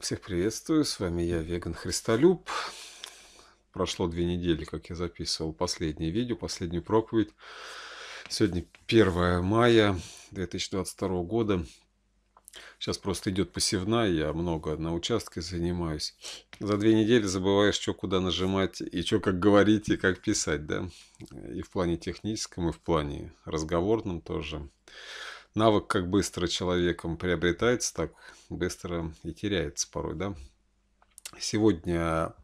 Всех приветствую, с вами я, Веган Христолюб. Прошло две недели, как я записывал последнее видео, последнюю проповедь. Сегодня 1 мая 2022 года. Сейчас просто идет посевная, я много на участке занимаюсь. За две недели забываешь, что куда нажимать, и что как говорить, и как писать, да. И в плане техническом, и в плане разговорном тоже навык, как быстро человеком приобретается, так быстро и теряется порой, да. Сегодня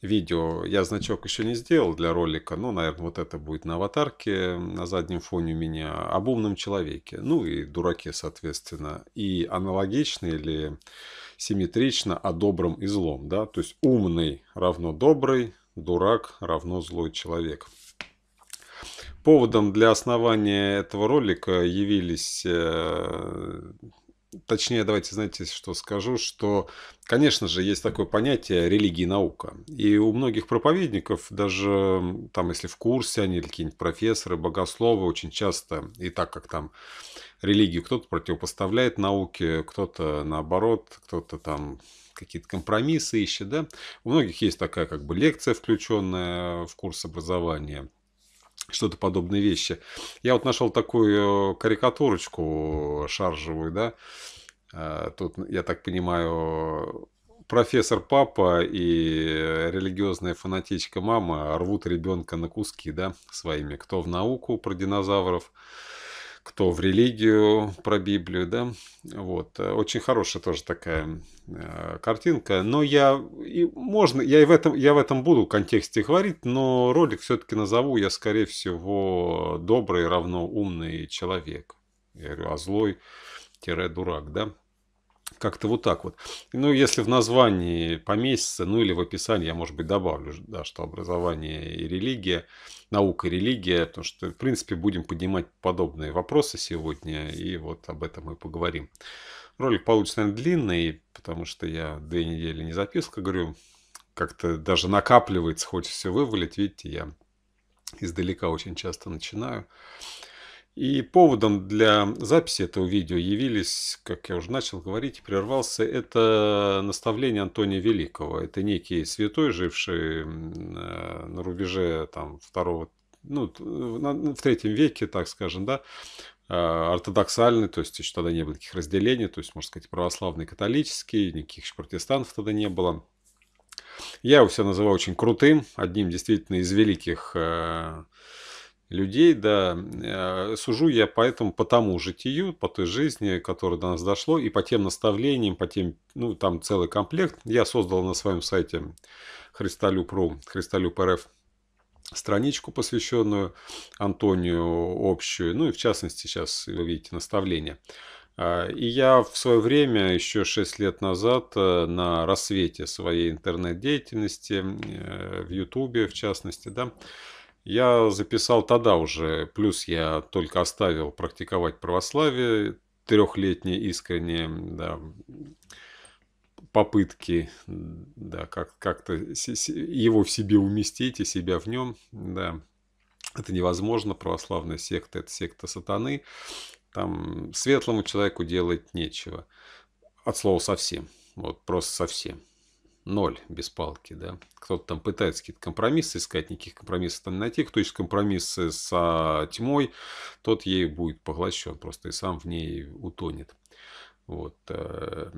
видео я значок еще не сделал для ролика, но, наверное, вот это будет на аватарке, на заднем фоне у меня, об умном человеке, ну и дураке, соответственно, и аналогично или симметрично о добром и злом, да, то есть умный равно добрый, дурак равно злой человек. Поводом для основания этого ролика явились, э, точнее, давайте, знаете, что скажу, что, конечно же, есть такое понятие религии и наука. И у многих проповедников, даже там, если в курсе они или какие-нибудь профессоры, богословы, очень часто, и так как там религию кто-то противопоставляет науке, кто-то наоборот, кто-то там какие-то компромиссы ищет, да. У многих есть такая как бы лекция, включенная в курс образования – что-то подобные вещи. Я вот нашел такую э, карикатурочку шаржевую, да, э, тут, я так понимаю, профессор папа и религиозная фанатичка мама рвут ребенка на куски, да, своими, кто в науку про динозавров, кто в религию, про Библию, да, вот, э, очень хорошая тоже такая э, картинка, но я, и можно, я и в этом, я в этом буду в контексте говорить, но ролик все-таки назову я, скорее всего, добрый равно умный человек, я говорю, а злой-дурак, да, как-то вот так вот. Ну, если в названии поместится, ну или в описании я, может быть, добавлю, да, что образование и религия – наука и религия, потому что, в принципе, будем поднимать подобные вопросы сегодня, и вот об этом мы поговорим. Ролик получится, наверное, длинный, потому что я две недели не записывал, говорю, как-то даже накапливается, хочется все вывалить, видите, я издалека очень часто начинаю. И поводом для записи этого видео явились, как я уже начал говорить, прервался, это наставление Антония Великого. Это некий святой, живший э, на рубеже там, второго, ну, ну, в третьем веке, так скажем, да, а, ортодоксальный, то есть еще тогда не было никаких разделений, то есть, можно сказать, православный, католический, никаких протестантов тогда не было. Я его все называю очень крутым, одним действительно из великих э, людей, да, э, сужу я поэтому по тому житию, по той жизни, которая до нас дошло, и по тем наставлениям, по тем, ну, там целый комплект. Я создал на своем сайте христолюб.ру, христолюб.рф, страничку, посвященную Антонию общую, ну и в частности сейчас вы видите наставление. А, и я в свое время, еще 6 лет назад, э, на рассвете своей интернет-деятельности, э, в Ютубе в частности, да, я записал тогда уже, плюс я только оставил практиковать православие, трехлетние искренние да, попытки да, как- как-то его в себе уместить и себя в нем. Да. Это невозможно, православная секта – это секта сатаны. Там светлому человеку делать нечего. От слова совсем. Вот просто совсем ноль без палки, да. Кто-то там пытается какие-то компромиссы искать, никаких компромиссов там не найти. Кто ищет компромиссы с тьмой, тот ей будет поглощен просто и сам в ней утонет. Вот. Э,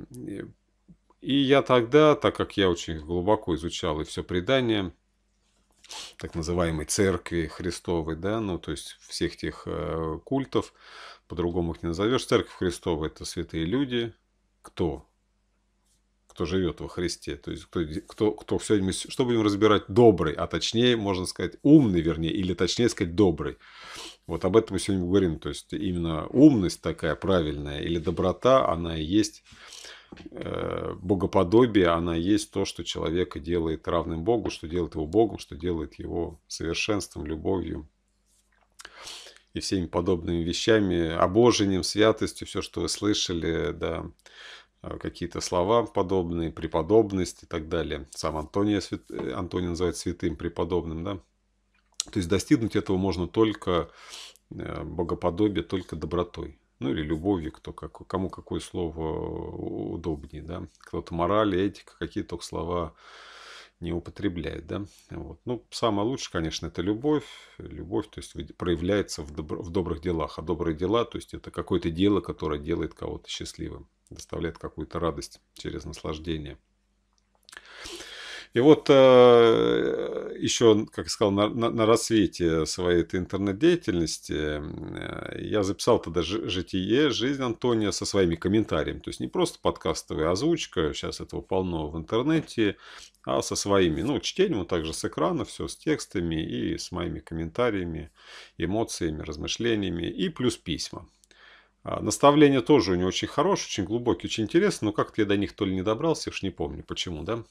и я тогда, так как я очень глубоко изучал и все предание, так называемой церкви Христовой, да, ну, то есть всех тех э, культов, по-другому их не назовешь. Церковь Христова – это святые люди, кто кто живет во Христе. То есть, кто, кто, кто сегодня что будем разбирать? Добрый, а точнее, можно сказать, умный, вернее, или точнее сказать, добрый. Вот об этом мы сегодня говорим. То есть, именно умность такая правильная или доброта, она и есть э, богоподобие, она и есть то, что человека делает равным Богу, что делает его Богом, что делает его совершенством, любовью, и всеми подобными вещами, обожением, святостью, все, что вы слышали, да, Э, какие-то слова подобные, преподобность и так далее. Сам Антоний, э, Антоний называет святым преподобным, да. То есть достигнуть этого можно только э, богоподобие, только добротой. Ну или любовью, кто как, кому какое слово удобнее, да. Кто-то морали, этика, какие только слова не употребляет, да. Вот. Ну, самое лучшее, конечно, это любовь. Любовь, то есть, проявляется в, добро, в добрых делах. А добрые дела, то есть, это какое-то дело, которое делает кого-то счастливым доставляет какую-то радость через наслаждение. И вот э, еще, как я сказал, на, на, на рассвете своей этой интернет-деятельности э, я записал тогда «Житие. Жизнь Антония» со своими комментариями. То есть не просто подкастовая озвучка, сейчас этого полно в интернете, а со своими, ну, чтением, также с экрана, все с текстами и с моими комментариями, эмоциями, размышлениями и плюс письма. А наставления тоже у него очень хорошие, очень глубокие, очень интересные, но как-то я до них то ли не добрался, уж не помню почему, да.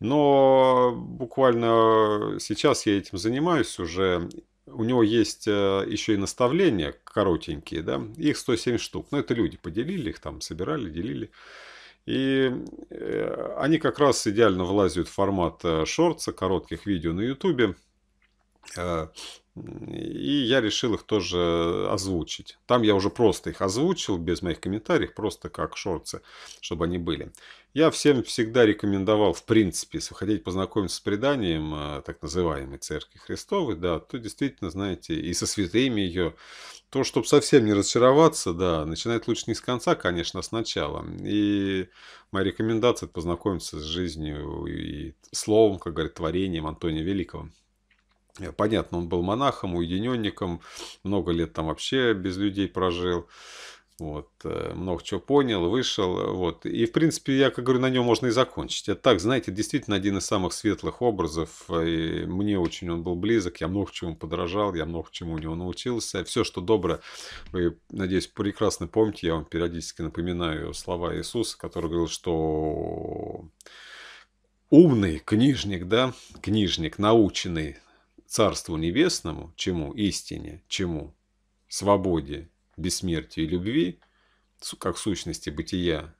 Но буквально сейчас я этим занимаюсь уже. У него есть э, еще и наставления коротенькие, да, их 107 штук. Но это люди поделили их там, собирали, делили. И э, они как раз идеально влазят в формат э, шорца, коротких видео на ютубе. И я решил их тоже озвучить. Там я уже просто их озвучил, без моих комментариев, просто как шорцы, чтобы они были. Я всем всегда рекомендовал, в принципе, если вы хотите познакомиться с преданием э, так называемой Церкви Христовой, да, то действительно, знаете, и со святыми ее, то, чтобы совсем не разочароваться, да, начинает лучше не с конца, конечно, а начала. И моя рекомендация – познакомиться с жизнью и словом, как говорят, творением Антония Великого. Э, понятно, он был монахом, уединенником, много лет там вообще без людей прожил. Вот, э, много чего понял, вышел, э, вот. И, в принципе, я, как говорю, на нем можно и закончить. Это так, знаете, действительно один из самых светлых образов, и мне очень он был близок, я много чему подражал, я много чему у него научился. Все, что доброе, вы, надеюсь, прекрасно помните, я вам периодически напоминаю слова Иисуса, который говорил, что умный книжник, да, книжник, наученный, Царству Небесному, чему истине, чему свободе, бессмертию и любви, как сущности бытия,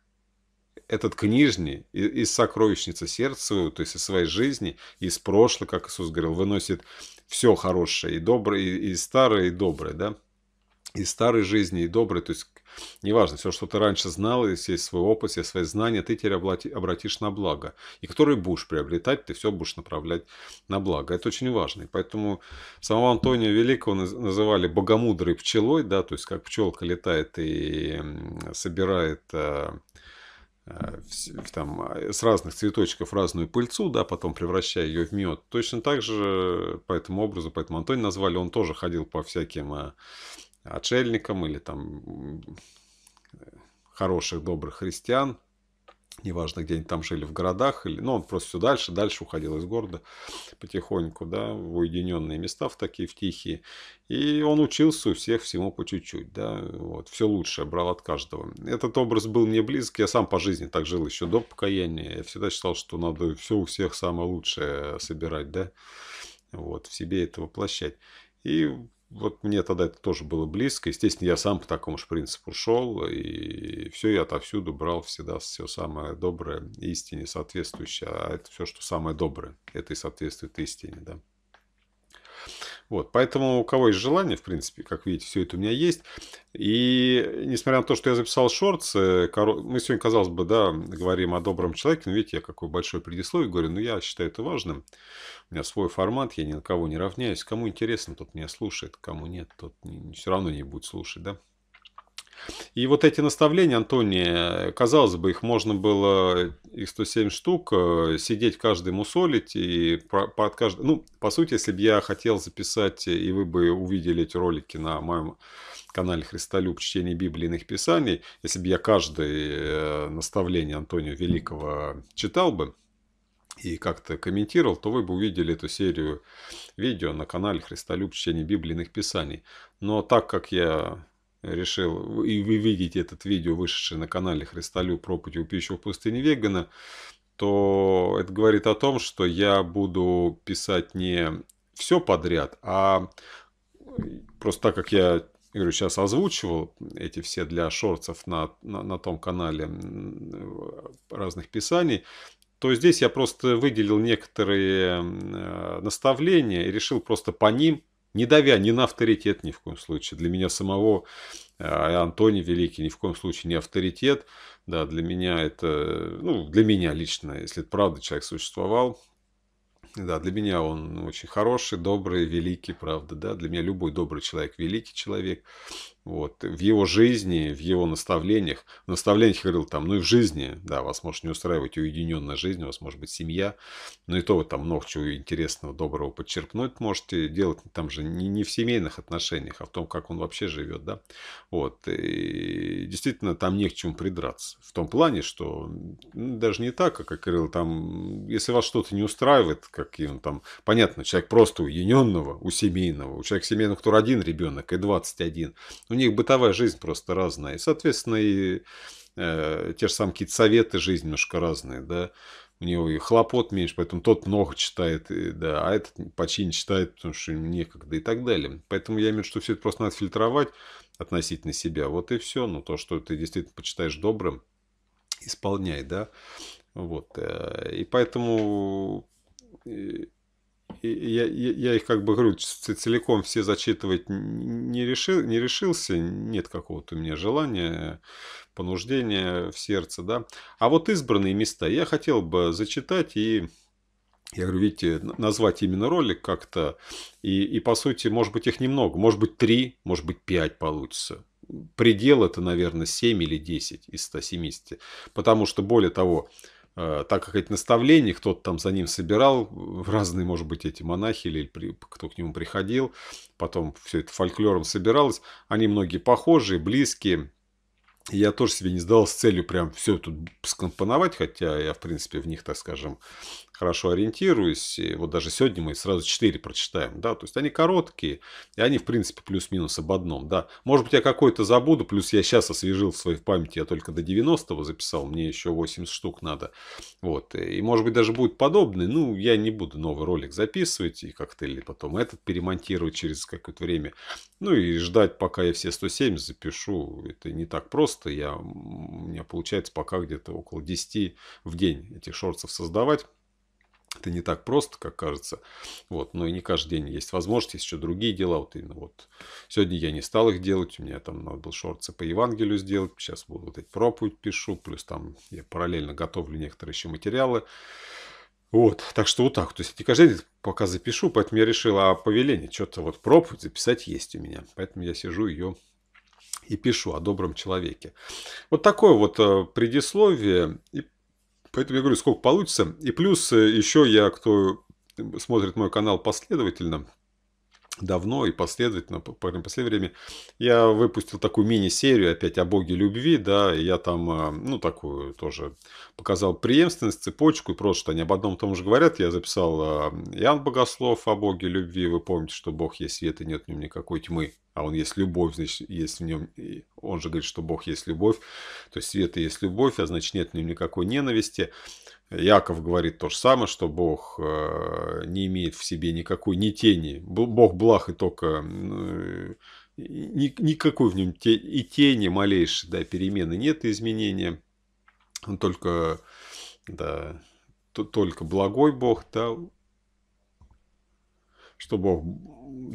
этот книжный из сокровищницы сердца то есть из своей жизни, из прошлого, как Иисус говорил, выносит все хорошее и доброе, и, старое, и доброе, да, и старой жизни, и доброе, то есть Неважно, все, что ты раньше знал, если есть свой опыт, все свои знания, ты теперь обратишь на благо. И которые будешь приобретать, ты все будешь направлять на благо. Это очень важно. И поэтому самого Антония Великого называли богомудрой пчелой, да, то есть как пчелка летает и собирает э, э, там, с разных цветочков разную пыльцу, да, потом превращая ее в мед. Точно так же по этому образу, поэтому Антоний назвали, он тоже ходил по всяким э, отшельникам или там хороших, добрых христиан, неважно, где они там жили, в городах, или, ну, он просто все дальше, дальше уходил из города потихоньку, да, в уединенные места, в такие, в тихие. И он учился у всех всему по чуть-чуть, да, вот, все лучшее брал от каждого. Этот образ был мне близок, я сам по жизни так жил еще до покаяния, я всегда считал, что надо все у всех самое лучшее собирать, да, вот, в себе это воплощать. И вот мне тогда это тоже было близко. Естественно, я сам по такому же принципу шел, и все я отовсюду брал всегда все самое доброе, истине соответствующее. А это все, что самое доброе, это и соответствует истине, да. Вот, поэтому у кого есть желание, в принципе, как видите, все это у меня есть. И несмотря на то, что я записал шортс, мы сегодня, казалось бы, да, говорим о добром человеке, но видите, я какой большой предисловие говорю, но я считаю это важным. У меня свой формат, я ни на кого не равняюсь. Кому интересно, тот меня слушает, кому нет, тот все равно не будет слушать, да. И вот эти наставления, Антония, казалось бы, их можно было, их 107 штук, э, сидеть каждый мусолить и под каждый... Ну, по сути, если бы я хотел записать, э, и вы бы увидели эти ролики на моем канале «Христолюб. Чтение Библии иных писаний», если бы я каждое э, наставление Антония Великого читал бы, и как-то комментировал, то вы бы увидели эту серию видео на канале «Христолюб. Чтение Библии иных писаний». Но так как я решил, и вы видите этот видео, вышедшее на канале Христолю проповедь у пищевого пустыни вегана, то это говорит о том, что я буду писать не все подряд, а просто так как я говорю, сейчас озвучивал эти все для шорцев на, на, на том канале разных писаний, то здесь я просто выделил некоторые э, наставления и решил просто по ним не давя ни на авторитет ни в коем случае. Для меня самого э, Антоний Великий ни в коем случае не авторитет. Да, для меня это, ну, для меня лично, если это правда человек существовал, да, для меня он очень хороший, добрый, великий, правда, да, для меня любой добрый человек, великий человек, вот, в его жизни, в его наставлениях, в наставлениях говорил там, ну и в жизни, да, вас может не устраивать уединенная жизнь, у вас может быть семья, но и то вы там много чего интересного, доброго подчеркнуть можете делать, там же не, не в семейных отношениях, а в том, как он вообще живет, да, вот, и действительно там не к чему придраться, в том плане, что ну, даже не так, а, как Кирилл, там, если вас что-то не устраивает, как и он там, понятно, человек просто уединенного, у семейного, у человека семейного, который один ребенок и 21, у них бытовая жизнь просто разная. И, соответственно, и э, те же самые какие-то советы жизни немножко разные, да. У него и хлопот меньше, поэтому тот много читает, и, да, а этот почти не читает, потому что им некогда и так далее. Поэтому я имею в виду, что все это просто надо фильтровать относительно себя. Вот и все. Но ну, то, что ты действительно почитаешь добрым, исполняй, да. Вот. Э, и поэтому э, я, я их как бы говорю, целиком все зачитывать не, решил, не решился, нет какого-то у меня желания, понуждения в сердце, да. А вот избранные места я хотел бы зачитать и я говорю, видите, назвать именно ролик как-то, и, и по сути, может быть, их немного, может быть, три, может быть, пять получится. Предел это, наверное, 7 или 10 из 170. Потому что, более того, Э, так как эти наставления, кто-то там за ним собирал, разные, может быть, эти монахи или кто к нему приходил, потом все это фольклором собиралось, они многие похожие, близкие. я тоже себе не сдал с целью прям все тут скомпоновать, хотя я, в принципе, в них, так скажем, хорошо ориентируюсь. И вот даже сегодня мы сразу 4 прочитаем. Да? То есть они короткие, и они, в принципе, плюс-минус об одном. Да? Может быть, я какой-то забуду, плюс я сейчас освежил в своей памяти, я только до 90-го записал, мне еще 80 штук надо. Вот. И, может быть, даже будет подобный. Ну, я не буду новый ролик записывать и как-то или потом этот перемонтировать через какое-то время. Ну и ждать, пока я все 107 запишу, это не так просто. Я, у меня получается пока где-то около 10 в день этих шорцев создавать. Это не так просто, как кажется. Вот. Но и не каждый день есть возможность, есть еще другие дела. Вот именно вот. Сегодня я не стал их делать. У меня там надо было шорты по Евангелию сделать. Сейчас буду вот эти проповедь пишу. Плюс там я параллельно готовлю некоторые еще материалы. Вот, так что вот так. То есть не каждый день пока запишу, поэтому я решил, а повеление, что-то вот проповедь записать есть у меня. Поэтому я сижу ее и пишу о добром человеке. Вот такое вот э, предисловие. И Поэтому я говорю, сколько получится. И плюс э, еще я, кто э, смотрит мой канал последовательно, давно и последовательно, по последнее время, я выпустил такую мини-серию опять о Боге любви, да, и я там, э, ну, такую тоже показал преемственность, цепочку, и просто они об одном и том же говорят. Я записал э, Иоанн Богослов о Боге любви, вы помните, что Бог есть свет и нет в нем никакой тьмы, а он есть любовь, значит, есть в нем, он же говорит, что Бог есть любовь, то есть свет и есть любовь, а значит, нет в нем никакой ненависти. Яков говорит то же самое, что Бог э, не имеет в себе никакой ни тени. Бог благ и только э, никакой в нем и тени малейшей, да, перемены нет, изменения. Он только, да, только благой Бог, да, что Бог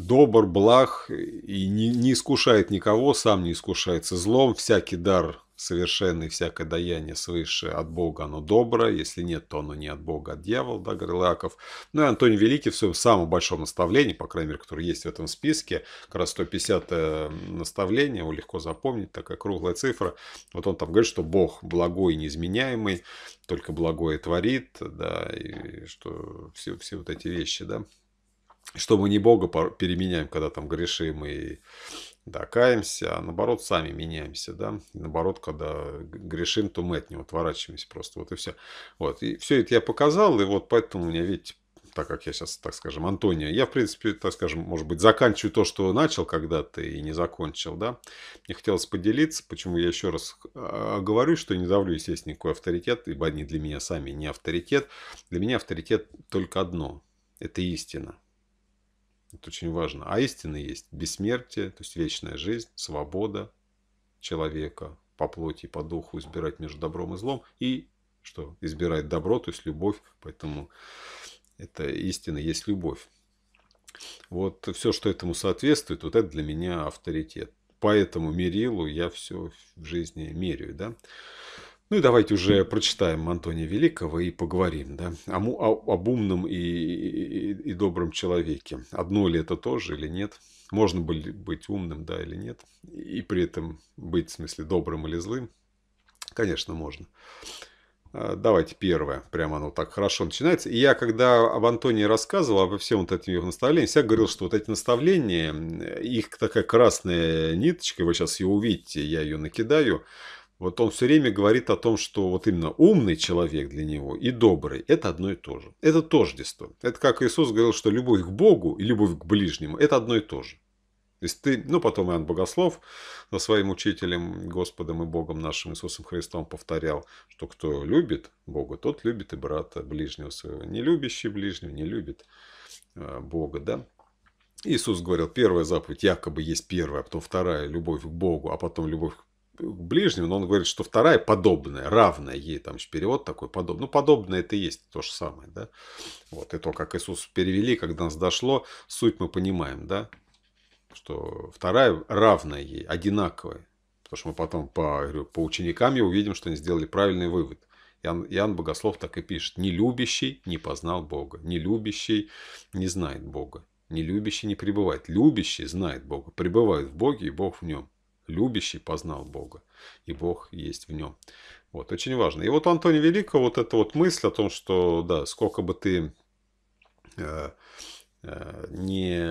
добр, благ и не, не искушает никого, сам не искушается злом, всякий дар совершенный всякое даяние свыше от Бога, оно доброе, если нет, то оно не от Бога, а от дьявола, да, Горылаков. Ну и Антоний Великий в своем самом большом наставлении, по крайней мере, которое есть в этом списке, как раз 150 э, наставление, его легко запомнить, такая круглая цифра. Вот он там говорит, что Бог благой и неизменяемый, только благое творит, да, и что все, все вот эти вещи, да. Что мы не Бога переменяем, когда там грешим и да, каемся, а наоборот сами меняемся, да, и наоборот, когда грешим, то мы от него отворачиваемся просто, вот и все. Вот, и все это я показал, и вот поэтому у меня, видите, так как я сейчас, так скажем, Антония, я, в принципе, так скажем, может быть, заканчиваю то, что начал когда-то и не закончил, да. Мне хотелось поделиться, почему я еще раз э, говорю, что не давлю, естественно, никакой авторитет, ибо они для меня сами не авторитет. Для меня авторитет только одно – это истина. Это очень важно. А истины есть бессмертие, то есть вечная жизнь, свобода человека по плоти и по духу избирать между добром и злом. И что? Избирать добро, то есть любовь. Поэтому это истина есть любовь. Вот все, что этому соответствует, вот это для меня авторитет. Поэтому мерилу я все в жизни меряю. Да? Ну и давайте уже прочитаем Антония Великого и поговорим да, об, а а, об умном и, и, и добром человеке. Одно ли это тоже или нет? Можно ли быть умным, да или нет? И при этом быть, в смысле, добрым или злым? Конечно, можно. А, давайте первое. Прямо оно так хорошо начинается. И я, когда об Антонии рассказывал, обо всем вот этим его наставлениям, всегда говорил, что вот эти наставления, их такая красная ниточка, вы сейчас ее увидите, я ее накидаю – вот он все время говорит о том, что вот именно умный человек для него и добрый – это одно и то же. Это тождество. Это как Иисус говорил, что любовь к Богу и любовь к ближнему – это одно и то же. То есть ты, ну потом Иоанн Богослов со своим учителем, Господом и Богом нашим Иисусом Христом повторял, что кто любит Бога, тот любит и брата ближнего своего. Не любящий ближнего не любит э, Бога, да? Иисус говорил, первая заповедь якобы есть первая, а потом вторая – любовь к Богу, а потом любовь к ближнему, но он говорит, что вторая подобная, равная ей, там перевод такой подобный. Ну, подобное это и есть то же самое, да. Вот, и то, как Иисус перевели, когда нас дошло, суть мы понимаем, да, что вторая равная ей, одинаковая. Потому что мы потом по, говорю, по ученикам и увидим, что они сделали правильный вывод. Иоанн, Иоанн Богослов так и пишет. «Не любящий не познал Бога, не любящий не знает Бога, не любящий не пребывает, любящий знает Бога, пребывает в Боге и Бог в нем» любящий познал Бога, и Бог есть в нем. Вот, очень важно. И вот у Антония Великого вот эта вот мысль о том, что, да, сколько бы ты э, э, не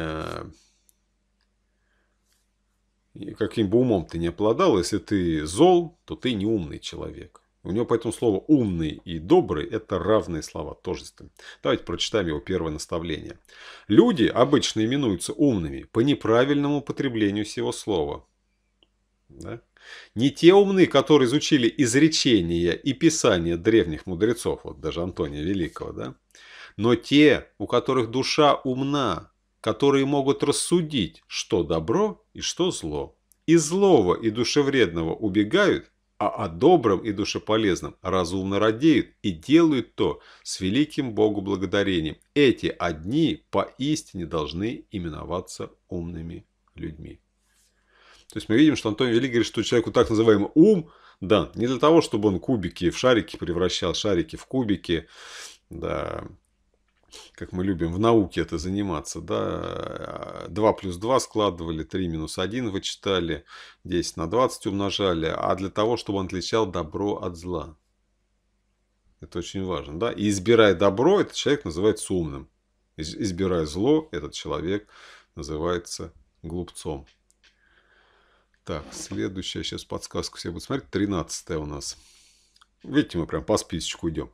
каким бы умом ты не обладал, если ты зол, то ты не умный человек. У него поэтому слово «умный» и «добрый» – это равные слова, тождественные. Давайте прочитаем его первое наставление. «Люди обычно именуются умными по неправильному употреблению всего слова. Да? Не те умны, которые изучили изречения и писания древних мудрецов, вот даже Антония Великого, да? но те, у которых душа умна, которые могут рассудить, что добро и что зло. И злого, и душевредного убегают, а о добром и душеполезном разумно радеют и делают то с великим Богу благодарением. Эти одни поистине должны именоваться умными людьми. То есть мы видим, что Антоний Великий говорит, что человеку так называемый ум да, не для того, чтобы он кубики в шарики превращал, шарики в кубики, да, как мы любим в науке это заниматься, да, 2 а, плюс 2 складывали, 3 минус 1 вычитали, 10 на 20 умножали, а для того, чтобы он отличал добро от зла. Это очень важно, да, и избирая добро, этот человек называется умным, избирая зло, этот человек называется глупцом. Так, следующая, сейчас подсказку все будут смотреть. 13 у нас. Видите, мы прям по списочку идем.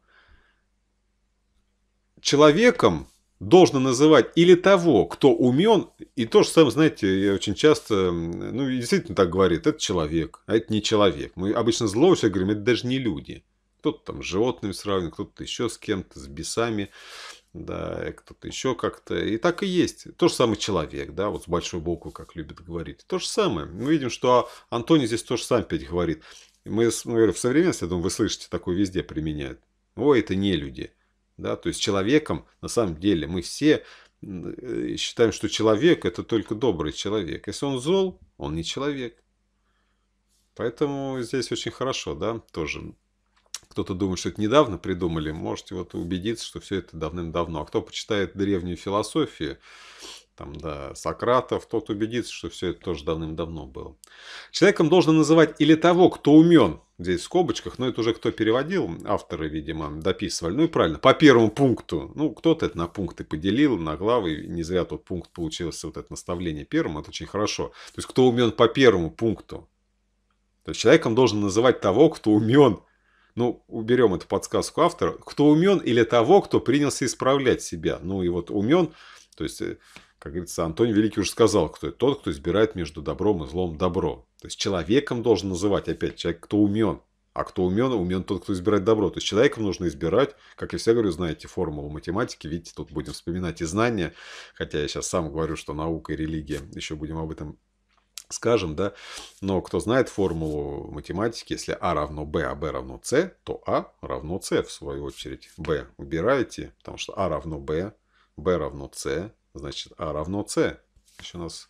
Человеком должно называть или того, кто умен, и то же самое, знаете, я очень часто, ну, действительно так говорит, это человек, а это не человек. Мы обычно злого человека говорим, это даже не люди. Кто-то там с животными сравнивает, кто-то еще с кем-то, с бесами да, кто-то еще как-то. И так и есть. То же самое человек, да, вот с большой буквы, как любят говорить. То же самое. Мы видим, что Антоний здесь тоже сам опять говорит. Мы, мы ну, в современности, я думаю, вы слышите, такое везде применяют. Ой, это не люди. Да, то есть человеком, на самом деле, мы все э, считаем, что человек это только добрый человек. Если он зол, он не человек. Поэтому здесь очень хорошо, да, тоже кто-то думает, что это недавно придумали, можете вот убедиться, что все это давным-давно. А кто почитает древнюю философию, там, да, Сократов, тот убедится, что все это тоже давным-давно было. Человеком должен называть или того, кто умен, здесь в скобочках, но это уже кто переводил, авторы, видимо, дописывали. Ну и правильно, по первому пункту. Ну, кто-то это на пункты поделил, на главы, не зря тот пункт получился, вот это наставление первым, это очень хорошо. То есть, кто умен по первому пункту. То есть, человеком должен называть того, кто умен ну, уберем эту подсказку автора, кто умен или того, кто принялся исправлять себя. Ну, и вот умен, то есть, э, как говорится, Антоний Великий уже сказал, кто это тот, кто избирает между добром и злом добро. То есть, человеком должен называть, опять, человек, кто умен. А кто умен, умен тот, кто избирает добро. То есть, человеком нужно избирать, как я всегда говорю, знаете формулу математики, видите, тут будем вспоминать и знания, хотя я сейчас сам говорю, что наука и религия, еще будем об этом скажем, да, но кто знает формулу математики, если а равно b, а b равно c, то а равно c в свою очередь. b убираете, потому что а равно b, b равно c, значит а равно c. Еще у нас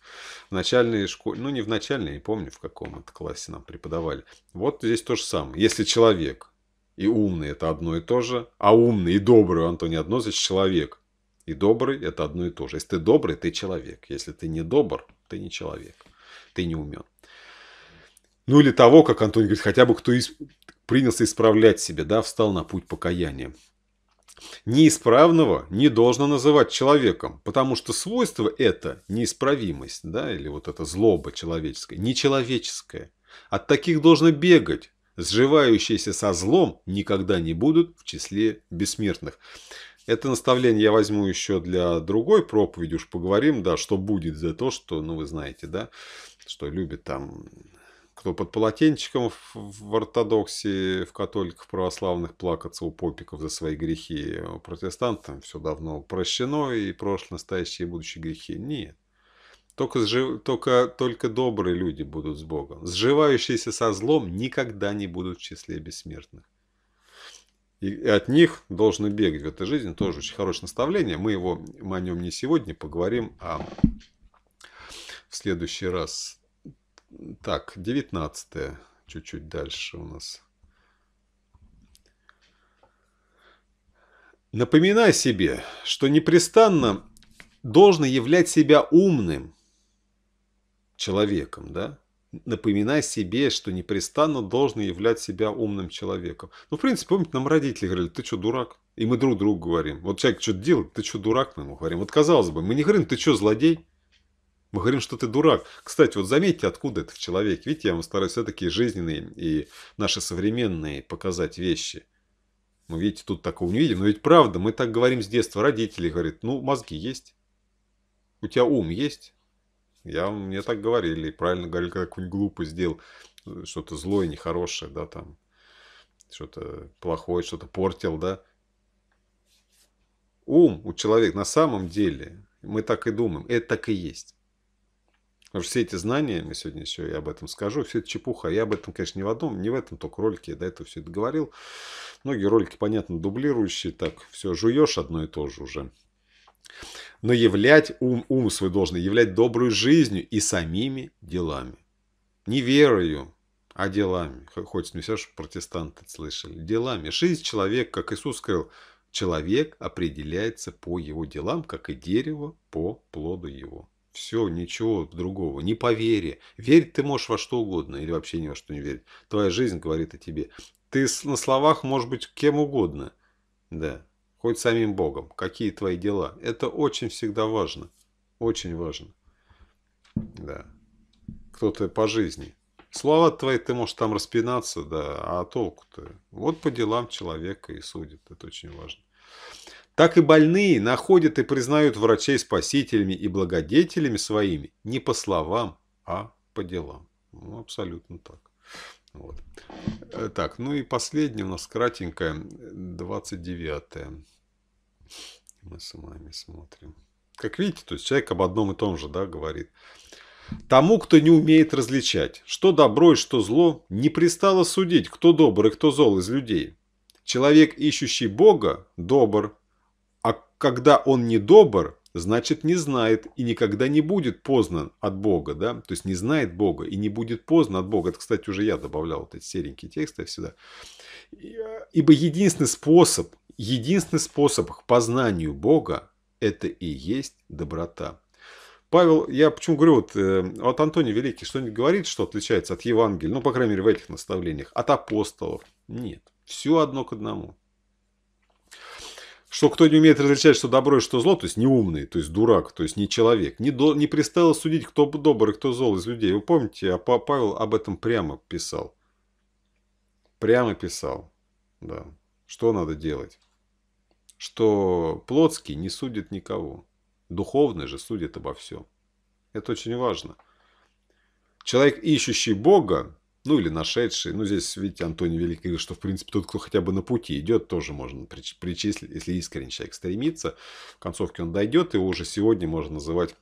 в начальной школе, ну не в начальной, не помню в каком это классе нам преподавали. Вот здесь то же самое. Если человек и умный это одно и то же, а умный и добрый, Антони одно, значит человек. И добрый это одно и то же. Если ты добрый, ты человек. Если ты не добр, ты не человек ты не умен. Ну или того, как Антоний говорит, хотя бы кто из... принялся исправлять себя, да, встал на путь покаяния. Неисправного не должно называть человеком, потому что свойство это неисправимость, да, или вот это злоба человеческая, нечеловеческая. От таких должно бегать. Сживающиеся со злом никогда не будут в числе бессмертных. Это наставление я возьму еще для другой проповеди, уж поговорим, да, что будет за то, что, ну, вы знаете, да что любит там кто под полотенчиком в, в ортодоксии, в католиках православных плакаться у попиков за свои грехи, у протестантов все давно прощено, и прошлое, настоящее и будущее грехи. Нет. Только, сжив... только, только добрые люди будут с Богом. Сживающиеся со злом никогда не будут в числе бессмертных. И от них должны бегать в этой жизни. Тоже очень хорошее наставление. Мы, его, мы о нем не сегодня поговорим, а в следующий раз. Так, 19 чуть-чуть дальше у нас. Напоминай себе, что непрестанно должен являть себя умным человеком, да? Напоминай себе, что непрестанно должен являть себя умным человеком. Ну, в принципе, помните, нам родители говорили, ты что, дурак? И мы друг другу говорим. Вот человек что-то делает, ты что, дурак, мы ему говорим. Вот казалось бы, мы не говорим, ты что, злодей? Мы говорим, что ты дурак. Кстати, вот заметьте, откуда это в человеке. Видите, я вам стараюсь все-таки жизненные и наши современные показать вещи. Мы, ну, видите, тут такого не видим. Но ведь правда, мы так говорим с детства. Родители говорят, ну, мозги есть. У тебя ум есть. Я, мне так говорили. Правильно говорили, какую-нибудь глупость сделал. Что-то злое, нехорошее, да, там. Что-то плохое, что-то портил, да. Ум у человека на самом деле, мы так и думаем, это так и есть. Потому что все эти знания, мы сегодня еще и об этом скажу, все это чепуха. Я об этом, конечно, не в одном, не в этом только ролике, до этого все это говорил. Многие ролики, понятно, дублирующие, так все жуешь одно и то же уже. Но являть ум, ум свой должен, являть добрую жизнью и самими делами. Не верою, а делами. Хоть не все же протестанты слышали. Делами. Жизнь человека, как Иисус сказал, человек определяется по его делам, как и дерево по плоду его. Все, ничего другого. Не по вере. Верить ты можешь во что угодно или вообще ни во что не верить. Твоя жизнь говорит о тебе. Ты на словах можешь быть кем угодно. Да, хоть самим Богом. Какие твои дела. Это очень всегда важно. Очень важно. Да. Кто ты по жизни. Слова твои ты можешь там распинаться, да, а толку-то? Вот по делам человека и судит. Это очень важно так и больные находят и признают врачей спасителями и благодетелями своими не по словам, а по делам. Ну, абсолютно так. Вот. Э, так, ну и последнее у нас кратенькое, 29-е. Мы с вами смотрим. Как видите, то есть человек об одном и том же да, говорит. Тому, кто не умеет различать, что добро и что зло, не пристало судить, кто добр и кто зол из людей. Человек, ищущий Бога, добр, а когда он недобр, значит не знает и никогда не будет познан от Бога, да, то есть не знает Бога и не будет познан от Бога. Это, кстати, уже я добавлял вот эти серенькие тексты сюда. Ибо единственный способ, единственный способ к познанию Бога – это и есть доброта. Павел, я почему говорю, вот, э, вот Антоний Великий что-нибудь говорит, что отличается от Евангелия, ну, по крайней мере, в этих наставлениях, от апостолов? Нет, все одно к одному что кто не умеет различать, что добро и что зло, то есть неумный, то есть дурак, то есть не человек, не, до, не пристало судить, кто добр кто зол из людей. Вы помните, а Павел об этом прямо писал. Прямо писал, да. Что надо делать? Что Плотский не судит никого. Духовный же судит обо всем. Это очень важно. Человек, ищущий Бога, ну или нашедший. Ну, здесь, видите, Антоний Великий говорит, что, в принципе, тот, кто хотя бы на пути идет, тоже можно причислить, если искренне человек стремится. В концовке он дойдет, его уже сегодня можно называть,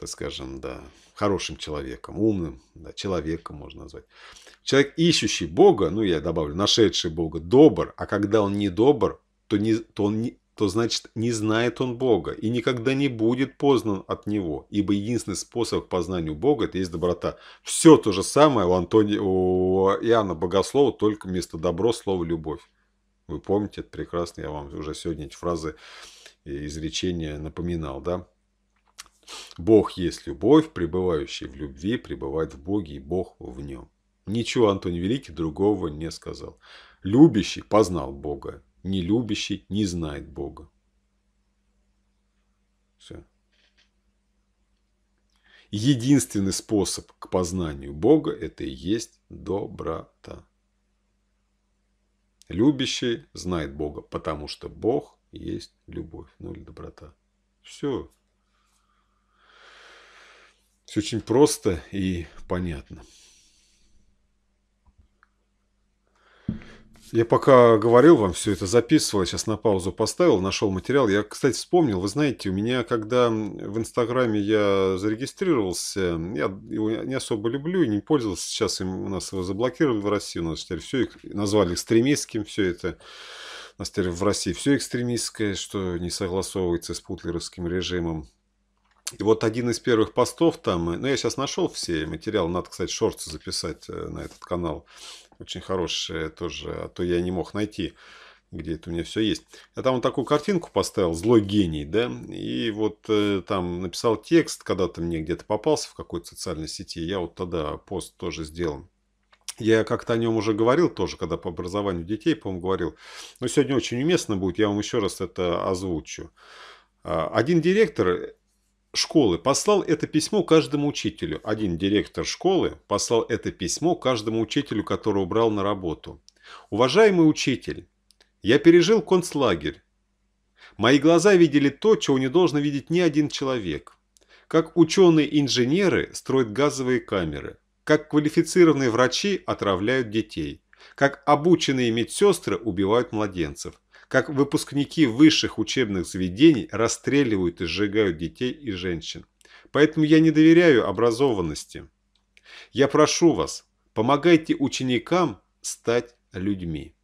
так скажем, да, хорошим человеком, умным, да, человеком можно назвать. Человек, ищущий Бога, ну, я добавлю, нашедший Бога, добр, а когда он не добр, то, не, то он не, то значит не знает он Бога и никогда не будет познан от Него, ибо единственный способ к познанию Бога – это есть доброта. Все то же самое у, Антони... у Иоанна Богослова, только вместо добро – слово «любовь». Вы помните, это прекрасно, я вам уже сегодня эти фразы изречения напоминал, да? Бог есть любовь, пребывающий в любви, пребывает в Боге, и Бог в нем. Ничего Антоний Великий другого не сказал. Любящий познал Бога, не любящий не знает Бога. Все. Единственный способ к познанию Бога – это и есть доброта. Любящий знает Бога, потому что Бог есть любовь, ну или доброта. Все. Все очень просто и понятно. Я пока говорил вам, все это записывал, сейчас на паузу поставил, нашел материал. Я, кстати, вспомнил, вы знаете, у меня, когда в Инстаграме я зарегистрировался, я его не особо люблю и не пользовался, сейчас им, у нас его заблокировали в России, у нас теперь все их назвали экстремистским, все это. У нас теперь в России все экстремистское, что не согласовывается с путлеровским режимом. И вот один из первых постов там, э, ну я сейчас нашел все материалы, надо, кстати, шорты записать э, на этот канал. Очень хорошее тоже, а то я не мог найти, где это у меня все есть. Я там вот такую картинку поставил, злой гений, да, и вот э, там написал текст, когда-то мне где-то попался в какой-то социальной сети, я вот тогда пост тоже сделал. Я как-то о нем уже говорил тоже, когда по образованию детей, по-моему, говорил. Но сегодня очень уместно будет, я вам еще раз это озвучу. А, один директор школы послал это письмо каждому учителю. Один директор школы послал это письмо каждому учителю, которого брал на работу. «Уважаемый учитель, я пережил концлагерь. Мои глаза видели то, чего не должно видеть ни один человек. Как ученые-инженеры строят газовые камеры, как квалифицированные врачи отравляют детей, как обученные медсестры убивают младенцев, как выпускники высших учебных заведений расстреливают и сжигают детей и женщин. Поэтому я не доверяю образованности. Я прошу вас, помогайте ученикам стать людьми.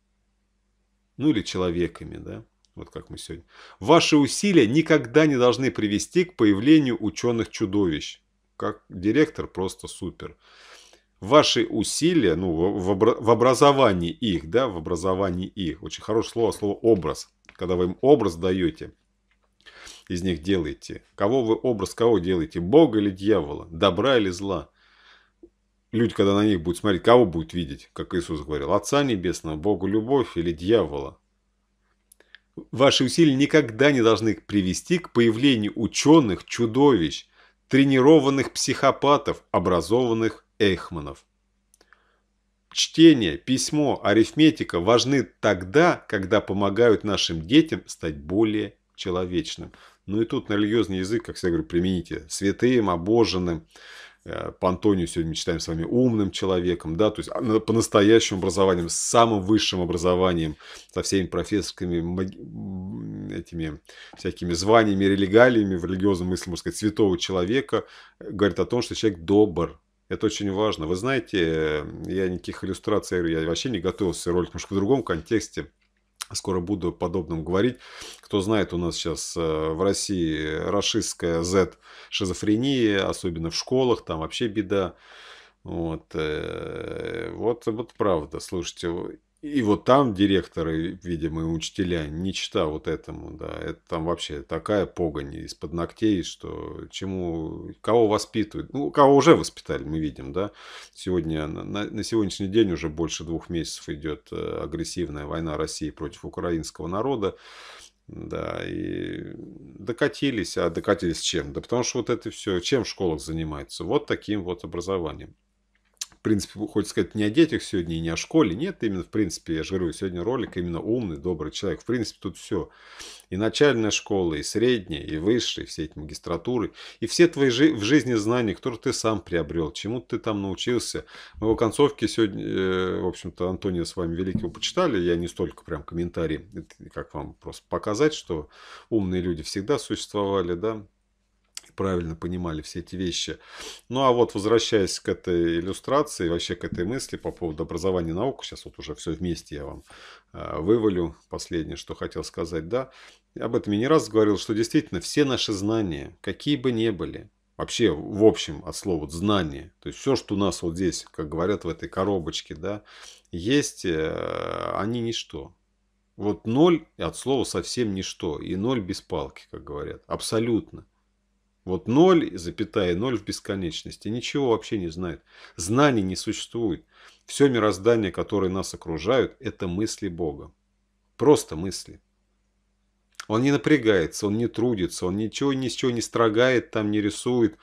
Ну или человеками, да? Вот как мы сегодня. Ваши усилия никогда не должны привести к появлению ученых-чудовищ. Как директор просто супер ваши усилия ну, в, в образовании их, да, в образовании их. Очень хорошее слово, слово образ. Когда вы им образ даете, из них делаете. Кого вы образ, кого делаете? Бога или дьявола? Добра или зла? Люди, когда на них будут смотреть, кого будут видеть, как Иисус говорил? Отца Небесного, Богу любовь или дьявола? Ваши усилия никогда не должны привести к появлению ученых, чудовищ, тренированных психопатов, образованных Эйхманов. Чтение, письмо, арифметика важны тогда, когда помогают нашим детям стать более человечным. Ну и тут на религиозный язык, как всегда говорю, примените святым, обоженным. Э, по Антонию сегодня мы читаем с вами умным человеком, да, то есть а, по-настоящему образованием, с самым высшим образованием, со всеми профессорскими этими всякими званиями, религалиями в религиозном смысле, можно сказать, святого человека, э, говорит о том, что человек добр, это очень важно. Вы знаете, я никаких иллюстраций, я вообще не готовился ролик, потому что в другом контексте скоро буду подобным говорить. Кто знает, у нас сейчас э, в России расистская Z-шизофрения, особенно в школах, там вообще беда. Вот, э, вот, вот правда, слушайте, и вот там директоры, видимо, и учителя не чита вот этому, да, это там вообще такая погонь из-под ногтей, что чему, кого воспитывают, ну, кого уже воспитали, мы видим, да, сегодня, на, на сегодняшний день уже больше двух месяцев идет э, агрессивная война России против украинского народа, да, и докатились, а докатились чем? Да потому что вот это все, чем в школах занимаются? Вот таким вот образованием в принципе, хочется сказать не о детях сегодня и не о школе. Нет, именно, в принципе, я же говорю, сегодня ролик именно умный, добрый человек. В принципе, тут все. И начальная школа, и средняя, и высшая, и все эти магистратуры. И все твои жи в жизни знания, которые ты сам приобрел, чему ты там научился. Мы в концовке сегодня, э, в общем-то, Антония с вами Великого почитали. Я не столько прям комментарий, э, как вам просто показать, что умные люди всегда существовали, да правильно понимали все эти вещи. Ну а вот возвращаясь к этой иллюстрации, вообще к этой мысли по поводу образования и наук, сейчас вот уже все вместе я вам а, вывалю последнее, что хотел сказать, да, я об этом я не раз говорил, что действительно все наши знания, какие бы ни были, вообще в общем от слова знание, то есть все, что у нас вот здесь, как говорят в этой коробочке, да, есть, э, они ничто. Вот ноль от слова совсем ничто, и ноль без палки, как говорят, абсолютно. Вот запятая 0,0 в бесконечности ничего вообще не знает. Знаний не существует. Все мироздание, которое нас окружает, это мысли Бога. Просто мысли. Он не напрягается, он не трудится, он ничего ни с чего не строгает, там не рисует.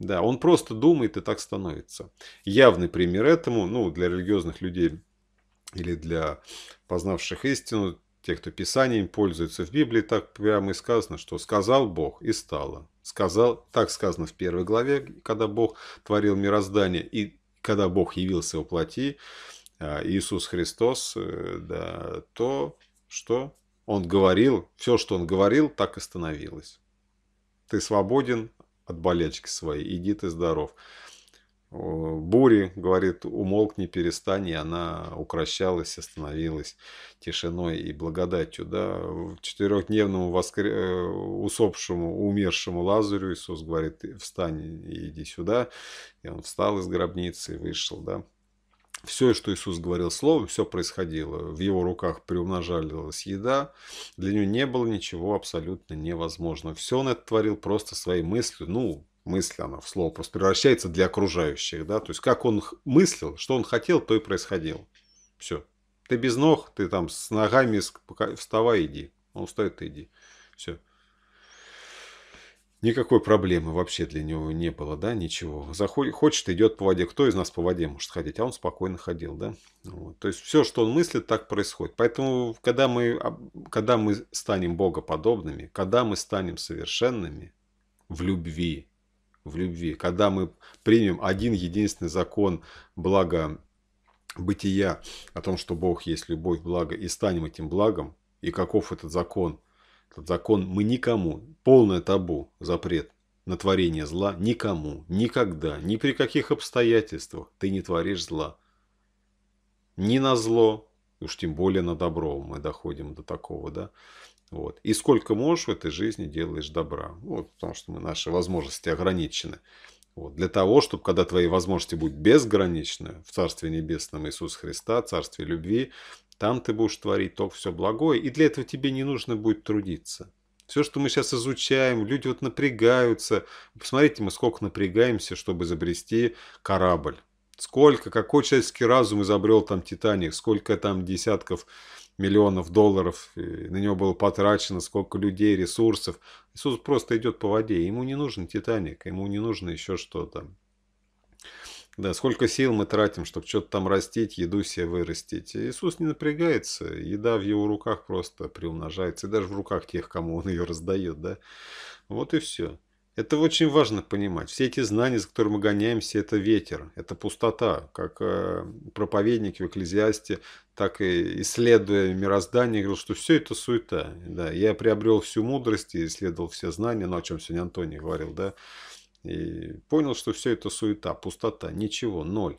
Да, он просто думает и так становится. Явный пример этому, ну, для религиозных людей или для познавших истину, те, кто Писанием пользуется в Библии, так прямо и сказано, что «сказал Бог и стало». Сказал, так сказано в первой главе, когда Бог творил мироздание, и когда Бог явился во плоти, а, Иисус Христос, э, да, то, что Он говорил, все, что Он говорил, так и становилось. Ты свободен от болячки своей, иди ты здоров. Э, бури, говорит, умолкни, перестань, и она укращалась, остановилась тишиной и благодатью. Да? Четырехдневному воскр... Э, усопшему, умершему Лазарю Иисус говорит, встань и иди сюда. И он встал из гробницы и вышел. Да? Все, что Иисус говорил словом, все происходило. В его руках приумножалась еда. Для него не было ничего абсолютно невозможного. Все он это творил просто своей мыслью. Ну, мысль, она в слово просто превращается для окружающих, да, то есть как он мыслил, что он хотел, то и происходило. Все. Ты без ног, ты там с ногами, вставай, иди. Он встает, ты иди. Все. Никакой проблемы вообще для него не было, да, ничего. Заходит, хочет, идет по воде. Кто из нас по воде может ходить? А он спокойно ходил, да. Вот. То есть все, что он мыслит, так происходит. Поэтому, когда мы, когда мы станем богоподобными, когда мы станем совершенными в любви, в любви. Когда мы примем один единственный закон блага бытия, о том, что Бог есть любовь, благо, и станем этим благом, и каков этот закон? Этот закон мы никому, полное табу, запрет на творение зла никому, никогда, ни при каких обстоятельствах ты не творишь зла. Ни на зло, уж тем более на добро мы доходим до такого, да. Вот. И сколько можешь в этой жизни делаешь добра. Вот, потому что мы, наши возможности ограничены. Вот, для того, чтобы когда твои возможности будут безграничны в Царстве Небесном Иисуса Христа, Царстве Любви, там ты будешь творить то все благое, и для этого тебе не нужно будет трудиться. Все, что мы сейчас изучаем, люди вот напрягаются. Посмотрите, мы сколько напрягаемся, чтобы изобрести корабль. Сколько, какой человеческий разум изобрел там Титаник, сколько там десятков миллионов долларов, на него было потрачено сколько людей, ресурсов. Иисус просто идет по воде, ему не нужен Титаник, ему не нужно еще что-то. Да, сколько сил мы тратим, чтобы что-то там растить, еду себе вырастить. Иисус не напрягается, еда в его руках просто приумножается, и даже в руках тех, кому он ее раздает, да. Вот и все. Это очень важно понимать. Все эти знания, за которыми мы гоняемся, это ветер, это пустота. Как э, проповедники в Экклезиасте, так и исследуя мироздание, говорил, что все это суета. Да, я приобрел всю мудрость и исследовал все знания, но ну, о чем сегодня Антоний говорил, да, и понял, что все это суета, пустота, ничего, ноль.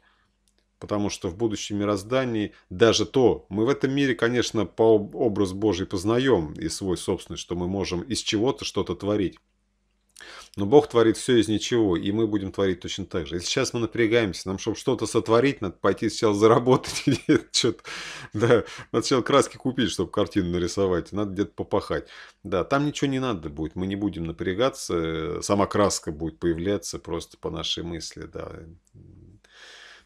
Потому что в будущем мироздании даже то, мы в этом мире, конечно, по образ Божий познаем и свой собственный, что мы можем из чего-то что-то творить. Но Бог творит все из ничего, и мы будем творить точно так же. Если сейчас мы напрягаемся, нам, чтобы что-то сотворить, надо пойти сначала заработать, что-то, да, надо сначала краски купить, чтобы картину нарисовать, надо где-то попахать. Да, там ничего не надо будет, мы не будем напрягаться, сама краска будет появляться просто по нашей мысли, да.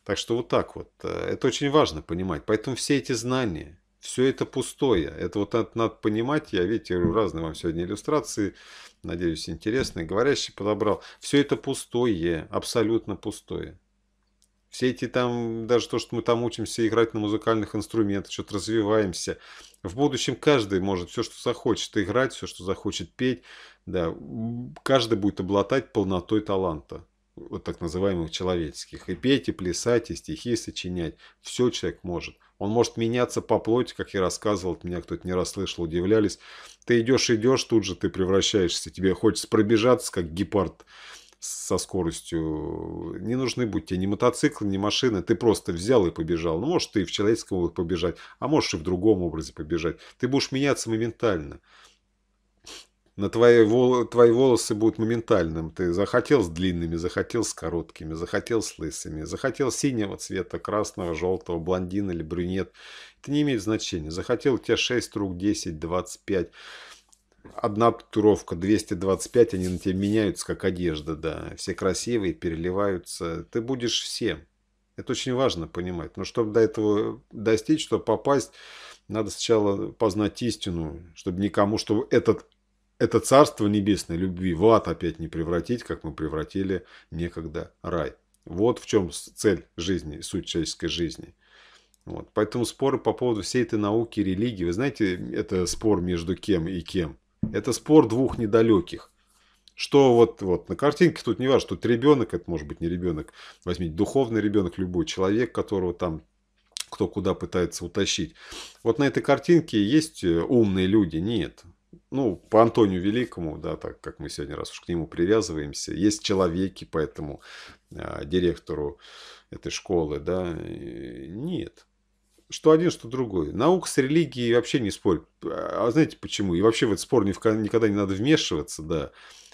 Так что вот так вот. Это очень важно понимать. Поэтому все эти знания, все это пустое. Это вот надо, надо понимать. Я, видите, разные вам сегодня иллюстрации надеюсь, интересный, говорящий подобрал. Все это пустое, абсолютно пустое. Все эти там, даже то, что мы там учимся играть на музыкальных инструментах, что-то развиваемся. В будущем каждый может все, что захочет играть, все, что захочет петь. Да, каждый будет облатать полнотой таланта вот так называемых человеческих. И петь, и плясать, и стихи сочинять. Все человек может. Он может меняться по плоти, как я рассказывал, от меня кто-то не расслышал, удивлялись. Ты идешь, идешь, тут же ты превращаешься. Тебе хочется пробежаться, как гепард со скоростью. Не нужны будут тебе ни мотоциклы, ни машины. Ты просто взял и побежал. Ну, может, ты и в человеческом побежать, а можешь и в другом образе побежать. Ты будешь меняться моментально на твои, вол, твои волосы будут моментальным. Ты захотел с длинными, захотел с короткими, захотел с лысыми, захотел синего цвета, красного, желтого, блондин или брюнет. Это не имеет значения. Захотел у тебя 6 рук, 10, 25 одна татуировка, 225, они на тебя меняются, как одежда, да. Все красивые, переливаются. Ты будешь всем. Это очень важно понимать. Но чтобы до этого достичь, чтобы попасть, надо сначала познать истину, чтобы никому, чтобы этот это царство небесной любви в ад опять не превратить, как мы превратили некогда рай. Вот в чем цель жизни, суть человеческой жизни. Вот. Поэтому споры по поводу всей этой науки, религии, вы знаете, это спор между кем и кем. Это спор двух недалеких. Что вот, вот на картинке тут не важно, тут ребенок, это может быть не ребенок, возьмите духовный ребенок, любой человек, которого там кто куда пытается утащить. Вот на этой картинке есть э, умные люди? Нет ну, по Антонию Великому, да, так как мы сегодня раз уж к нему привязываемся, есть человеки, поэтому а, директору этой школы, да, нет. Что один, что другой. Наука с религией вообще не спорь. А, а знаете почему? И вообще в этот спор никогда не надо вмешиваться, да.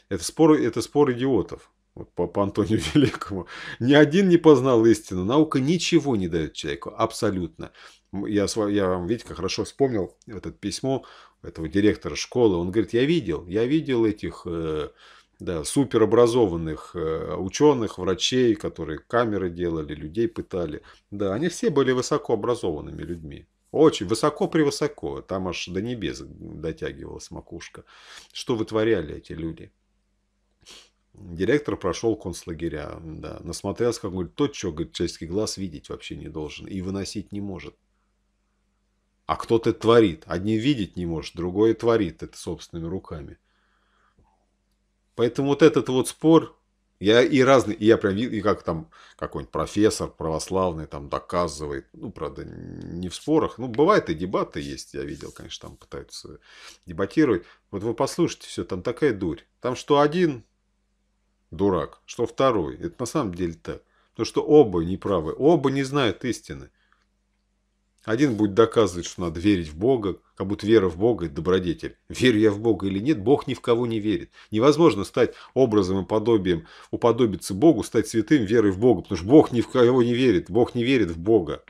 Это спор, это спор идиотов. Вот по, по Антонию Великому. Ни один не познал истину. Наука ничего не дает человеку. Абсолютно. Я, я вам, видите, как хорошо вспомнил это письмо этого директора школы, он говорит, я видел, я видел этих э, да, суперобразованных э, ученых, врачей, которые камеры делали, людей пытали. Да, они все были высокообразованными людьми. Очень высоко-превысоко, там аж до небес дотягивалась макушка. Что вытворяли эти люди? Директор прошел концлагеря, да, насмотрелся, как говорит, тот, что, говорит, человеческий глаз видеть вообще не должен и выносить не может. А кто-то творит. Одни видеть не может, другой творит это собственными руками. Поэтому вот этот вот спор, я и разный, и я прям, и как там какой-нибудь профессор православный там доказывает, ну, правда, не в спорах, ну, бывает и дебаты есть, я видел, конечно, там пытаются дебатировать. Вот вы послушайте, все, там такая дурь. Там что один дурак, что второй. Это на самом деле так. Потому что оба неправы, оба не знают истины. Один будет доказывать, что надо верить в Бога, как будто вера в Бога – это добродетель. Верю я в Бога или нет, Бог ни в кого не верит. Невозможно стать образом и подобием, уподобиться Богу, стать святым верой в Бога, потому что Бог ни в кого не верит, Бог не верит в Бога.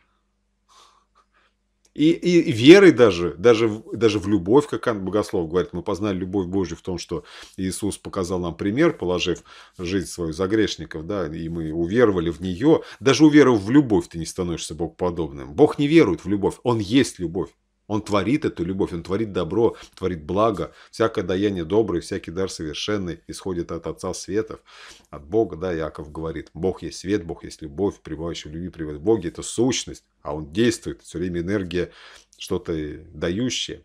И, и верой даже, даже, даже в любовь, как Кант Богослов говорит, мы познали любовь Божью в том, что Иисус показал нам пример, положив жизнь свою за грешников, да, и мы уверовали в нее. Даже уверовав в любовь, ты не становишься Богоподобным. Бог не верует в любовь, Он есть любовь. Он творит эту любовь, он творит добро, творит благо. Всякое даяние доброе, всякий дар совершенный исходит от Отца Светов, от Бога, да, Яков говорит. Бог есть свет, Бог есть любовь, пребывающая в любви, пребывает в Боге. Это сущность, а он действует, все время энергия, что-то дающее.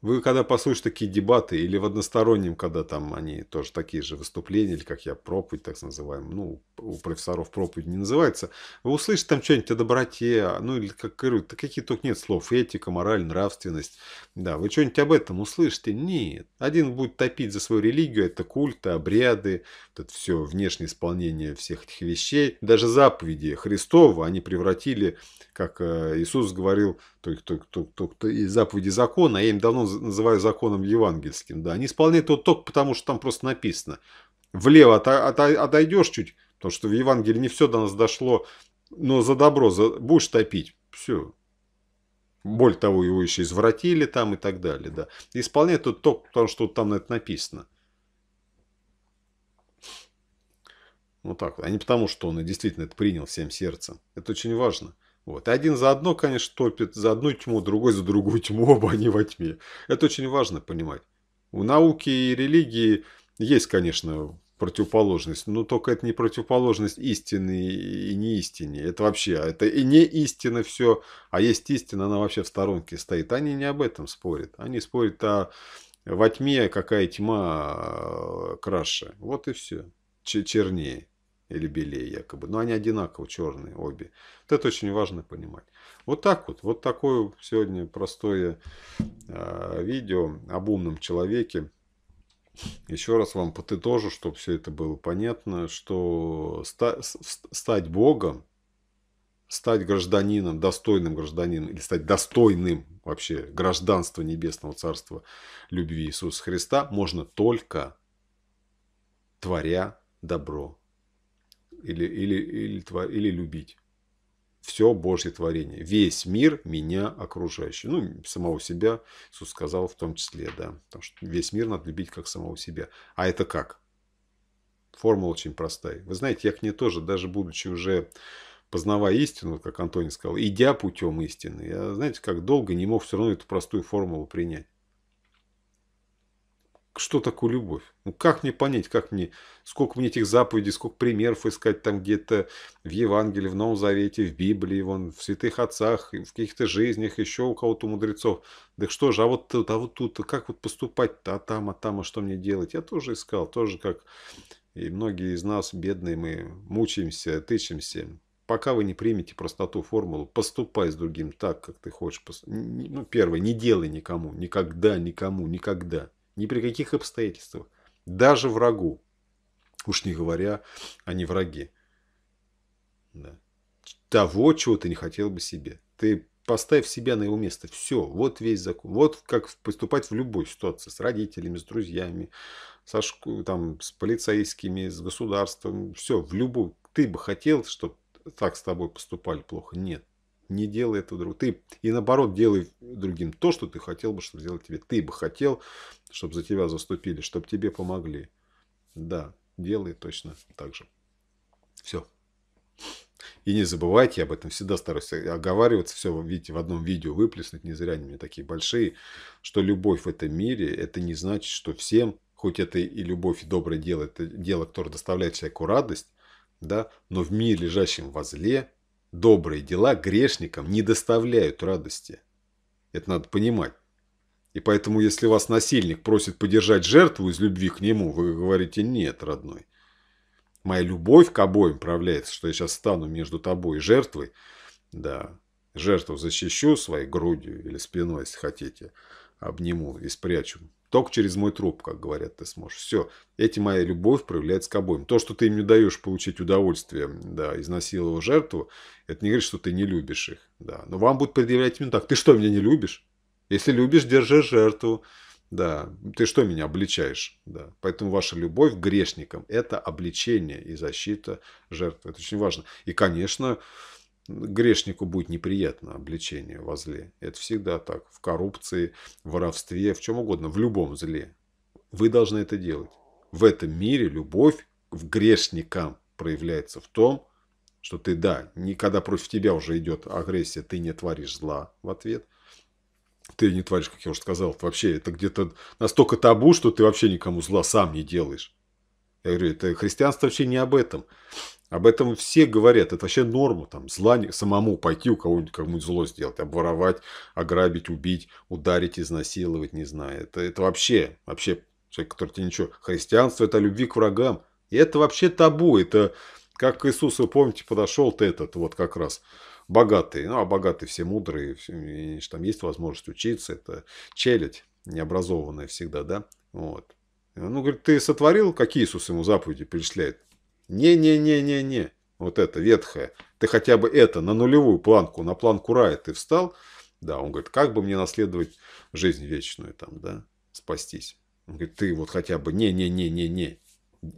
Вы когда послушаете такие дебаты, или в одностороннем, когда там они тоже такие же выступления, или как я, проповедь так называем, ну, у профессоров проповедь не называется, вы услышите там что-нибудь о доброте, ну, или как говорю, да какие только нет слов, этика, мораль, нравственность, да, вы что-нибудь об этом услышите? Нет. Один будет топить за свою религию, это культы, обряды, это все внешнее исполнение всех этих вещей, даже заповеди Христова они превратили как э, Иисус говорил, только, только, только, только из заповеди закона, а я им давно называю законом евангельским, да, они исполняют то только потому, что там просто написано. Влево от, от, отойдешь чуть, потому что в Евангелии не все до нас дошло, но за добро за, будешь топить, все. Боль того, его еще извратили там и так далее, да. Исполняют то только потому, что там на это написано. Вот так. А не потому, что он действительно это принял всем сердцем. Это очень важно. Вот. Один за одно, конечно, топит, за одну тьму, другой за другую тьму, оба они во тьме. Это очень важно понимать. У науки и религии есть, конечно, противоположность, но только это не противоположность истины и не истине. Это вообще, а это и не истина все, а есть истина, она вообще в сторонке стоит. Они не об этом спорят. Они спорят о во тьме какая тьма а, краше. Вот и все. Чернее или белее якобы. Но они одинаково черные обе. Вот это очень важно понимать. Вот так вот. Вот такое сегодня простое э, видео об умном человеке. Еще раз вам подытожу, чтобы все это было понятно, что ста стать Богом, стать гражданином, достойным гражданином, или стать достойным вообще гражданства Небесного Царства любви Иисуса Христа можно только творя добро или, или, или, твор, или любить. Все Божье творение. Весь мир меня окружающий. Ну, самого себя Иисус сказал в том числе, да. Потому что весь мир надо любить как самого себя. А это как? Формула очень простая. Вы знаете, я к ней тоже, даже будучи уже познавая истину, как Антоний сказал, идя путем истины, я, знаете, как долго не мог все равно эту простую формулу принять что такое любовь? Ну, как мне понять, как мне, сколько мне этих заповедей, сколько примеров искать там где-то в Евангелии, в Новом Завете, в Библии, вон, в святых отцах, в каких-то жизнях, еще у кого-то мудрецов. Да что же, а вот тут, а вот тут, как вот поступать-то, а там, а там, а что мне делать? Я тоже искал, тоже как и многие из нас, бедные, мы мучаемся, тычемся. Пока вы не примете простоту формулу, поступай с другим так, как ты хочешь. Ну, первое, не делай никому, никогда, никому, никогда. Ни при каких обстоятельствах. Даже врагу. Уж не говоря о не враге. Да. Того, чего ты не хотел бы себе. Ты поставь себя на его место. Все, вот весь закон. Вот как поступать в любой ситуации. С родителями, с друзьями, со школ, там, с полицейскими, с государством. Все, в любую. Ты бы хотел, чтобы так с тобой поступали плохо? Нет не делай это другу. Ты, и наоборот, делай другим то, что ты хотел бы, чтобы сделать тебе. Ты бы хотел, чтобы за тебя заступили, чтобы тебе помогли. Да, делай точно так же. Все. И не забывайте об этом, всегда стараюсь оговариваться, все, видите, в одном видео выплеснуть, не зря они мне такие большие, что любовь в этом мире, это не значит, что всем, хоть это и любовь, и доброе дело, это дело, которое доставляет человеку радость, да, но в мире, лежащем во зле, Добрые дела грешникам не доставляют радости. Это надо понимать. И поэтому, если вас насильник просит поддержать жертву из любви к нему, вы говорите «нет, родной». Моя любовь к обоим проявляется, что я сейчас стану между тобой и жертвой. Да, жертву защищу своей грудью или спиной, если хотите. Обниму и спрячу только через мой труп, как говорят, ты сможешь. Все, эти моя любовь проявляется к обоим. То, что ты им не даешь получить удовольствие, да, изнасиловав жертву, это не говорит, что ты не любишь их. Да. Но вам будут предъявлять именно так. Ты что, меня не любишь? Если любишь, держи жертву. Да, ты что меня обличаешь? Да. Поэтому ваша любовь к грешникам – это обличение и защита жертвы. Это очень важно. И, конечно, грешнику будет неприятно обличение во зле. Это всегда так. В коррупции, в воровстве, в чем угодно, в любом зле. Вы должны это делать. В этом мире любовь в грешникам проявляется в том, что ты, да, никогда против тебя уже идет агрессия, ты не творишь зла в ответ. Ты не творишь, как я уже сказал, вообще это где-то настолько табу, что ты вообще никому зла сам не делаешь. Я говорю, это христианство вообще не об этом. Об этом все говорят. Это вообще норма. Там, зла самому пойти у кого-нибудь кому зло сделать. Обворовать, ограбить, убить, ударить, изнасиловать. Не знаю. Это, это вообще, вообще человек, который тебе ничего... Христианство – это любви к врагам. И это вообще табу. Это как к Иисусу, вы помните, подошел ты этот вот как раз богатый. Ну, а богатые все мудрые. И, там есть возможность учиться. Это челядь необразованная всегда, да? Вот. Ну, говорит, ты сотворил, какие Иисус ему заповеди перечисляет? «Не-не-не-не-не, вот это ветхое, ты хотя бы это, на нулевую планку, на планку рая ты встал». Да, он говорит, как бы мне наследовать жизнь вечную там, да, спастись. Он говорит, ты вот хотя бы не-не-не-не-не,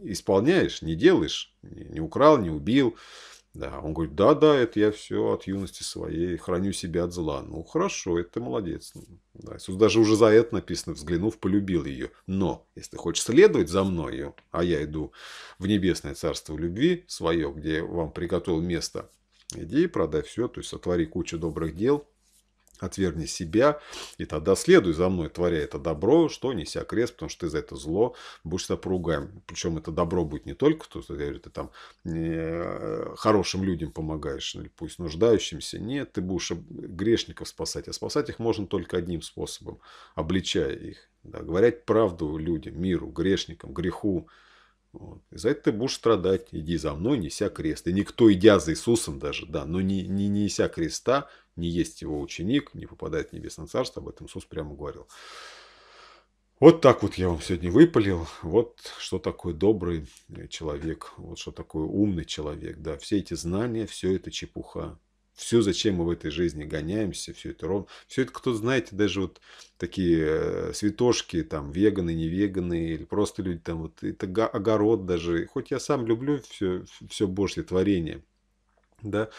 исполняешь, не делаешь, не, не украл, не убил, да, он говорит, да-да, это я все от юности своей, храню себя от зла. Ну, хорошо, это молодец. Да, Иисус даже уже за это написано, взглянув, полюбил ее. Но, если ты хочешь следовать за мною, а я иду в небесное царство любви свое, где вам приготовил место, иди и продай все, то есть сотвори кучу добрых дел, отверни себя, и тогда следуй за мной, творя это добро, что неся крест, потому что ты за это зло будешь себя Причем это добро будет не только, то, что я ты там э, хорошим людям помогаешь, ну, или пусть нуждающимся. Нет, ты будешь грешников спасать, а спасать их можно только одним способом, обличая их. Да, говорить правду людям, миру, грешникам, греху. Вот. И за это ты будешь страдать. Иди за мной, неся крест. И никто, идя за Иисусом даже, да, но не, не неся креста, не есть его ученик, не попадает в небесное царство. Об этом Иисус прямо говорил. Вот так вот я вам сегодня выпалил. Вот что такое добрый человек, вот что такое умный человек. Да, все эти знания, все это чепуха. Все, зачем мы в этой жизни гоняемся, все это ровно. Все это, кто знаете, даже вот такие э, святошки, там, веганы, не веганы, или просто люди там, вот, это огород даже. Хоть я сам люблю все, все Божье творение – да,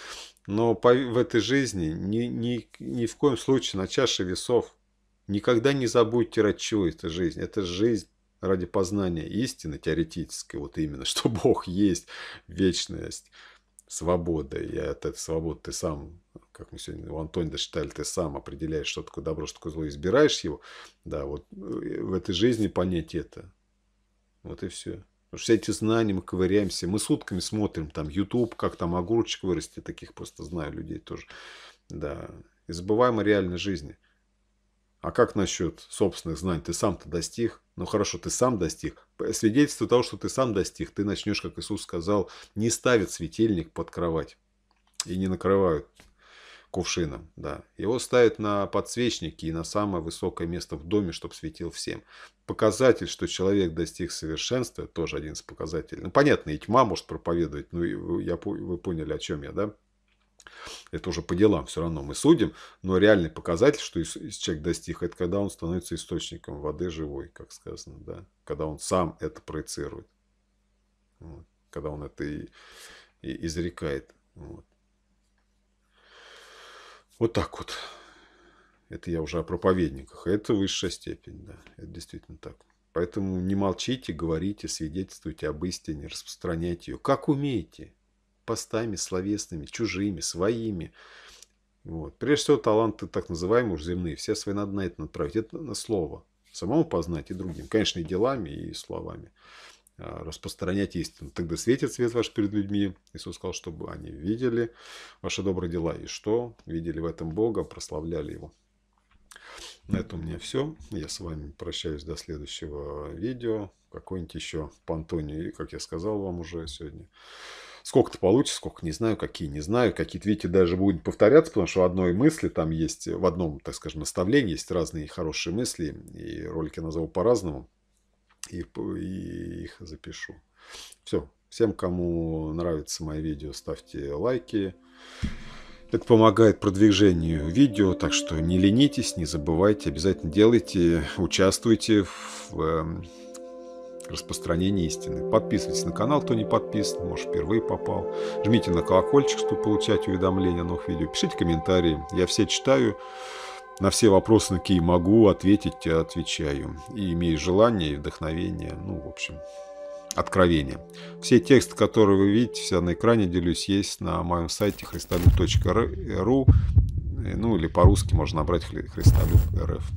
но по, в этой жизни ни, ни, ни в коем случае на чаше весов никогда не забудьте, ради чего это жизнь. Это жизнь ради познания истины теоретической, вот именно, что Бог есть, вечность, свобода. И от этой свободы ты сам, как мы сегодня у Антонида считали, ты сам определяешь, что такое добро, что такое зло, избираешь его. Да, вот э, в этой жизни понять это. Вот и все. Потому что все эти знания, мы ковыряемся, мы сутками смотрим там YouTube, как там огурчик вырасти, таких просто знаю людей тоже. Да, И забываем о реальной жизни. А как насчет собственных знаний? Ты сам-то достиг? Ну хорошо, ты сам достиг. Свидетельство того, что ты сам достиг, ты начнешь, как Иисус сказал, не ставят светильник под кровать и не накрывают кувшином, да. Его ставят на подсвечники и на самое высокое место в доме, чтобы светил всем. Показатель, что человек достиг совершенства, тоже один из показателей. Ну, понятно, и тьма может проповедовать, но ну, я, вы поняли, о чем я, да? Это уже по делам все равно мы судим, но реальный показатель, что человек достиг, это когда он становится источником воды живой, как сказано, да. Когда он сам это проецирует. Вот. Когда он это и, и изрекает. Вот. Вот так вот. Это я уже о проповедниках. Это высшая степень, да. Это действительно так. Поэтому не молчите, говорите, свидетельствуйте об истине, распространяйте ее. Как умеете. Постами, словесными, чужими, своими. Вот. Прежде всего, таланты так называемые уж земные. Все свои надо на это направить. Это на слово. Самому познать и другим. Конечно, и делами, и словами. А, распространять истину. Тогда светит свет ваш перед людьми. Иисус сказал, чтобы они видели ваши добрые дела. И что? Видели в этом Бога, прославляли Его. На этом у меня все. Я с вами прощаюсь до следующего видео. Какой-нибудь еще Пантони. И, как я сказал вам уже сегодня, сколько-то получится, сколько не знаю, какие не знаю. Какие-то, видите, даже будут повторяться, потому что в одной мысли там есть, в одном, так скажем, наставлении есть разные хорошие мысли. И ролики назову по-разному и, и их запишу. Все. Всем, кому нравится мое видео, ставьте лайки. Это помогает продвижению видео, так что не ленитесь, не забывайте, обязательно делайте, участвуйте в э, распространении истины. Подписывайтесь на канал, кто не подписан, может впервые попал. Жмите на колокольчик, чтобы получать уведомления о новых видео. Пишите комментарии, я все читаю. На все вопросы, на какие могу ответить, отвечаю. И имею желание, и вдохновение, ну, в общем, откровение. Все тексты, которые вы видите, все на экране делюсь, есть на моем сайте христолюб.ру, ну, или по-русски можно набрать христолюб.рф.